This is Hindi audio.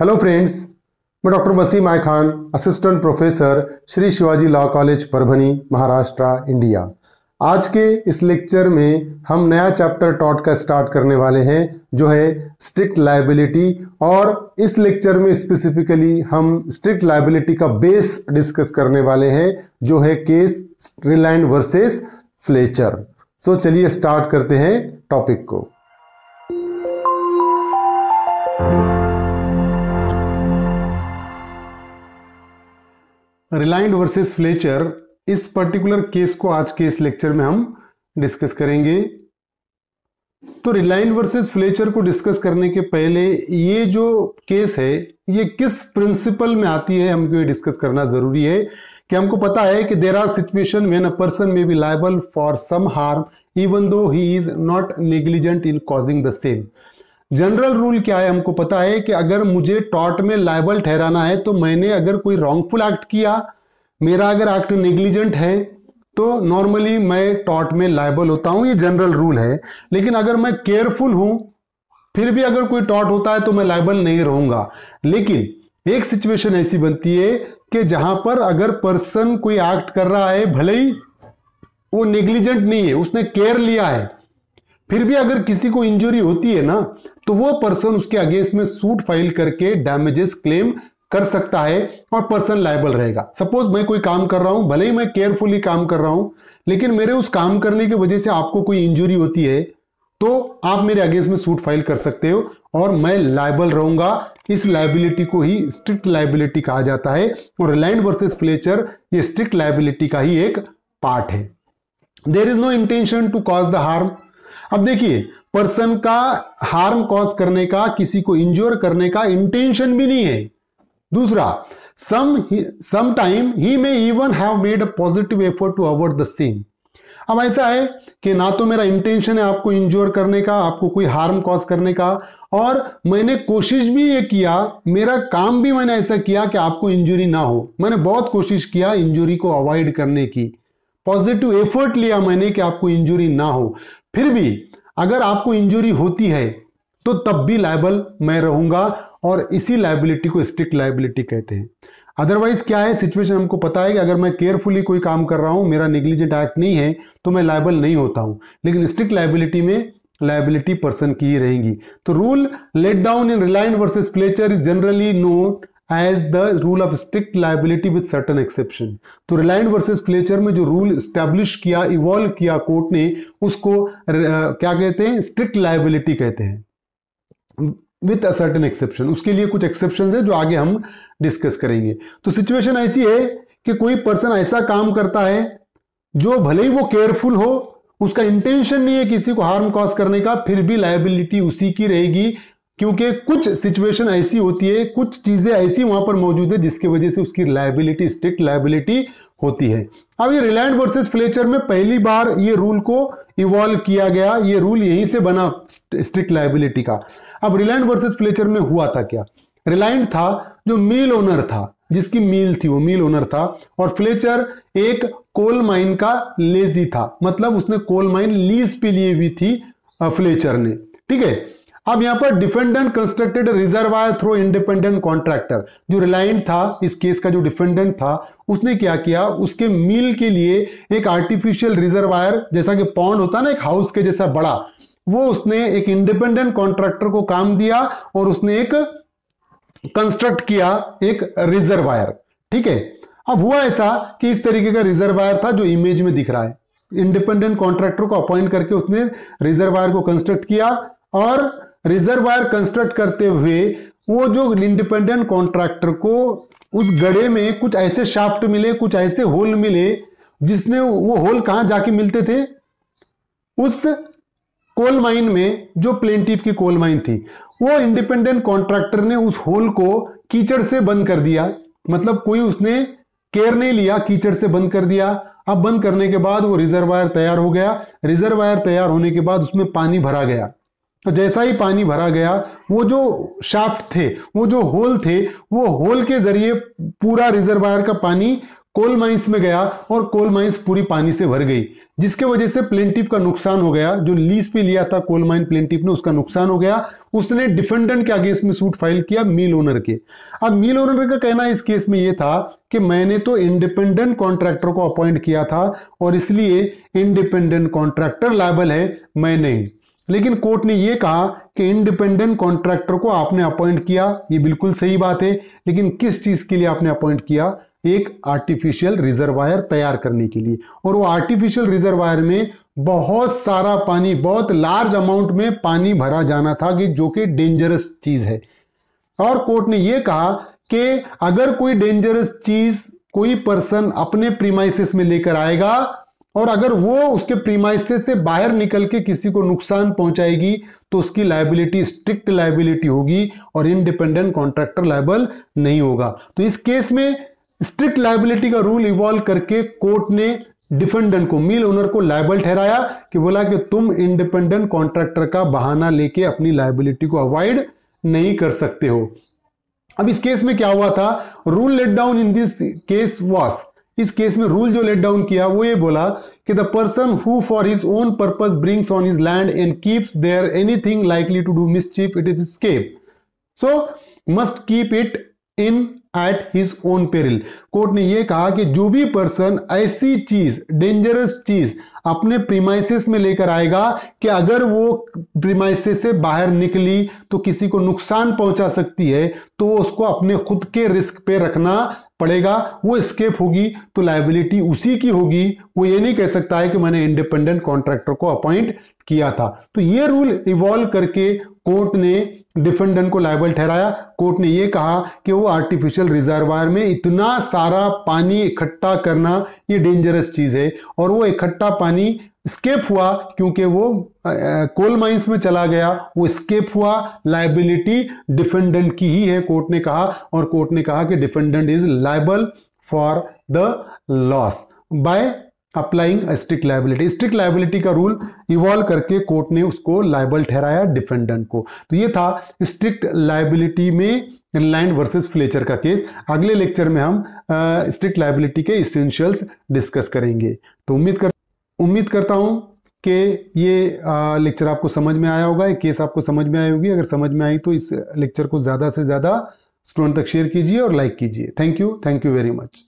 हेलो फ्रेंड्स मैं doctor Wasim I Khan assistant professor Shri Shivaji law college Parbhani Maharashtra India आज के इस लेक्चर में हम नया चैप्टर टॉट का स्टार्ट करने वाले हैं जो है स्ट्रिक्ट लाइबिलिटी और इस लेक्चर में स्पेसिफिकली हम स्ट्रिक्ट लाइबिलिटी का बेस डिस्कस करने वाले हैं जो है case Rylands versus Fletcher so चलिए स्टार्ट करते हैं टॉपिक को रिलायंट वर्सेस फ्लेचर इस पर्टिकुलर केस को आज के इस लेक्चर में हम डिस्कस करेंगे तो रिलायंट वर्सेस फ्लेचर को डिस्कस करने के पहले ये जो केस है ये किस प्रिंसिपल में आती है हमको ये डिस्कस करना जरूरी है कि हमको पता है कि there are situation when a person may be liable for some harm even though he is not negligent in causing the same general rule क्या है हमको पता है कि अगर मुझे टॉर्ट में लाइबल ठहराना है तो मैंने अगर कोई रॉन्गफुल एक्ट किया मेरा अगर एक्ट नेग्लिजेंट है तो नॉर्मली मैं टॉट में लाइबल होता हूं ये जनरल रूल है लेकिन अगर मैं केयरफुल हूं फिर भी अगर कोई टॉट होता है तो मैं लाइबल नहीं रहूंगा लेकिन एक सिचुएशन ऐसी बनती है कि जहां पर अगर पर्सन कोई एक्ट कर रहा है भले ही वो नेग्लिजेंट नहीं है उसने केयर लिया है फिर भी अगर किसी को इंजुरी होती है ना तो वो पर्सन उसके अगेंस्ट में सूट फाइल करके डैमेजेस क्लेम कर सकता है और पर्सन लाइबल रहेगा सपोज मैं कोई काम कर रहा हूं भले ही मैं केयरफुली काम कर रहा हूं लेकिन मेरे उस काम करने की वजह से आपको कोई इंजुरी होती है तो आप मेरे अगेंस्ट में सूट फाइल कर सकते हो और मैं लाइबल रहूंगा इस लाइबिलिटी को ही स्ट्रिक्ट लाइबिलिटी कहा जाता है और रिलायंस वर्सेस फ्लेचर ये स्ट्रिक्ट लाइबिलिटी का ही एक पार्ट है there is no intention to cause the harm अब देखिए पर्सन का हार्म कॉज करने का किसी को इंजोर करने का इंटेंशन भी नहीं है दूसरा some some time he may even have made a positive effort to avoid the same अब ऐसा है कि ना तो मेरा इंटेंशन है आपको इंजोर करने का आपको कोई हार्म कॉज करने का और मैंने कोशिश भी ये किया मेरा काम भी मैंने ऐसा किया कि आपको इंजुरी ना हो मैंने बहुत कोशिश किया इंजुरी को अवॉइड करने की पॉजिटिव एफर्ट लिया मैंने कि आपको इंजुरी ना हो फिर भी अगर आपको इंजुरी होती है तो तब भी लाइबल मैं रहूंगा और इसी लाइबिलिटी को स्ट्रिक्ट लाइबिलिटी कहते हैं अदरवाइज क्या है सिचुएशन हमको पता है कि अगर मैं केयरफुली कोई काम कर रहा हूं मेरा निग्लिजेंट एक्ट नहीं है तो मैं लाइबल नहीं होता हूं लेकिन स्ट्रिक्ट लाइबिलिटी में लाइबिलिटी पर्सन की ही रहेंगी तो rule late down in Rylands versus Fletcher is generally note as the rule of strict liability with certain exception तो रिलायंट वर्सेज फ्लेचर में जो रूल स्टैब्लिश किया इवॉल्व किया कोर्ट ने उसको क्या कहते हैं स्ट्रिक्ट लाइबिलिटी कहते हैं विथ अ सर्टन एक्सेप्शन उसके लिए कुछ एक्सेप्शन है जो आगे हम डिस्कस करेंगे तो सिचुएशन ऐसी है कि कोई पर्सन ऐसा काम करता है जो भले ही वो केयरफुल हो उसका इंटेंशन नहीं है किसी को हार्म कॉज करने का फिर भी लाइबिलिटी उसी की रहेगी क्योंकि कुछ सिचुएशन ऐसी होती है कुछ चीज़ें ऐसी वहां पर मौजूद है जिसकी वजह से उसकी लाइबिलिटी स्ट्रिक्ट लाइबिलिटी होती है अब ये रिलायंट वर्सेस फ्लेचर में पहली बार ये रूल को इवॉल्व किया गया ये रूल यहीं से बना स्ट्रिक्ट लाइबिलिटी का अब रिलायंट वर्सेस फ्लेचर में हुआ था क्या रिलायंट था जो मिल ओनर था जिसकी मील थी वो मील ओनर था और फ्लेचर एक कोल माइन का लेजी था मतलब उसने कोल माइन लीज पे लिए हुई थी फ्लेचर ने ठीक है अब यहां पर defendant constructed reservoir through independent contractor जो रिलायंट था इस केस का जो डिफेंडेंट था उसने क्या किया उसके मिल के लिए एक आर्टिफिशियल रिजर्वायर जैसा कि पॉन्ड होता ना एक हाउस के जैसा बड़ा वो उसने एक इंडिपेंडेंट कॉन्ट्रैक्टर को काम दिया और उसने एक कंस्ट्रक्ट किया एक रिजर्वायर ठीक है अब हुआ ऐसा कि इस तरीके का रिजर्वायर था जो इमेज में दिख रहा है इंडिपेंडेंट कॉन्ट्रैक्टर को अपॉइंट करके उसने रिजर्वायर को कंस्ट्रक्ट किया और रिजर्वायर कंस्ट्रक्ट करते हुए वो जो इंडिपेंडेंट कॉन्ट्रैक्टर को उस गड़े में कुछ ऐसे शाफ्ट मिले कुछ ऐसे होल मिले जिसने वो होल कहाँ जाके मिलते थे उस कोल माइन में जो प्लेंटिप की कोल माइन थी वो इंडिपेंडेंट कॉन्ट्रैक्टर ने उस होल को कीचड़ से बंद कर दिया मतलब कोई उसने केयर नहीं लिया कीचड़ से बंद कर दिया अब बंद करने के बाद वो रिजर्वायर तैयार हो गया रिजर्वायर तैयार होने के बाद उसमें पानी भरा गया तो जैसा ही पानी भरा गया वो जो शाफ्ट थे वो जो होल थे वो होल के जरिए पूरा रिजर्वायर का पानी कोल माइंस में गया और कोल माइंस पूरी पानी से भर गई जिसके वजह से प्लेंटिप का नुकसान हो गया जो लीज पे लिया था कोल माइन प्लेंटिप ने उसका नुकसान हो गया उसने डिफेंडेंट के अगेंस्ट में सूट फाइल किया मिल ओनर के अब मिल ओनर का कहना इस केस में यह था कि मैंने तो इंडिपेंडेंट कॉन्ट्रैक्टर को अपॉइंट किया था और इसलिए इंडिपेंडेंट कॉन्ट्रैक्टर लाइबल है मैं नहीं लेकिन कोर्ट ने यह कहा कि इंडिपेंडेंट कॉन्ट्रैक्टर को आपने अपॉइंट किया ये बिल्कुल सही बात है लेकिन किस चीज़ के लिए आपने अपॉइंट किया एक आर्टिफिशियल रिजर्वायर तैयार करने के लिए और वो आर्टिफिशियल रिजर्वायर में बहुत सारा पानी बहुत लार्ज अमाउंट में पानी भरा जाना था कि जो कि डेंजरस चीज़ है और कोर्ट ने यह कहा कि अगर कोई डेंजरस चीज़ कोई पर्सन अपने प्रीमाइसिस में लेकर आएगा और अगर वो उसके प्रीमाइसेस से बाहर निकल के किसी को नुकसान पहुंचाएगी तो उसकी लाइबिलिटी स्ट्रिक्ट लाइबिलिटी होगी और इनडिपेंडेंट कॉन्ट्रैक्टर लाइबल नहीं होगा तो इस केस में स्ट्रिक्ट लाइबिलिटी का रूल इवॉल्व करके कोर्ट ने डिफेंडेंट को मिल ओनर को लाइबल ठहराया कि बोला कि तुम इंडिपेंडेंट कॉन्ट्रैक्टर का बहाना लेके अपनी लाइबिलिटी को अवॉइड नहीं कर सकते हो अब इस केस में क्या हुआ था rule late down in this case was इस केस में रूल जो लेट डाउन किया वो ये बोला कि the person who for his own purpose brings on his land and keeps there anything likely to do cheap it is escape so must keep it in at his own peril court ने यह कहा कि जो भी पर्सन ऐसी चीज डेंजरस चीज अपने प्रीमाइसिस में लेकर आएगा कि अगर वो प्रीमाइसिस से बाहर निकली तो किसी को नुकसान पहुंचा सकती है तो उसको अपने खुद के रिस्क पे रखना पड़ेगा वो स्केप होगी तो लाइबिलिटी उसी की होगी वो ये नहीं कह सकता है कि मैंने इंडिपेंडेंट कॉन्ट्रैक्टर को अपॉइंट किया था तो ये रूल इवॉल्व करके कोर्ट ने डिफेंडेंट को लाइबल ठहराया कोर्ट ने यह कहा कि वो आर्टिफिशियल रिजर्वायर में इतना सारा पानी इकट्ठा करना ये डेंजरस चीज़ है और वो इकट्ठा पानी स्केप हुआ क्योंकि वो कोल माइंस में चला गया वो स्केप हुआ लाइबिलिटी डिफेंडेंट की ही है कोर्ट ने कहा और कोर्ट ने कहा कि defendant is liable for the loss by applying strict liability strict liability का रूल इवॉल्व करके कोर्ट ने उसको लाइबल ठहराया डिफेंडेंट को तो ये था स्ट्रिक्ट लाइबिलिटी में इनलैंड वर्सेस फ्लेचर का केस अगले लेक्चर में हम स्ट्रिक्ट लाइबिलिटी के इसेंशियल्स डिस्कस करेंगे तो उम्मीद कर उम्मीद करता हूँ कि ये लेक्चर आपको समझ में आया होगा ये केस आपको समझ में आई होगी अगर समझ में आई तो इस लेक्चर को ज़्यादा से ज़्यादा स्टूडेंट तक शेयर कीजिए और लाइक कीजिए thank you thank you very much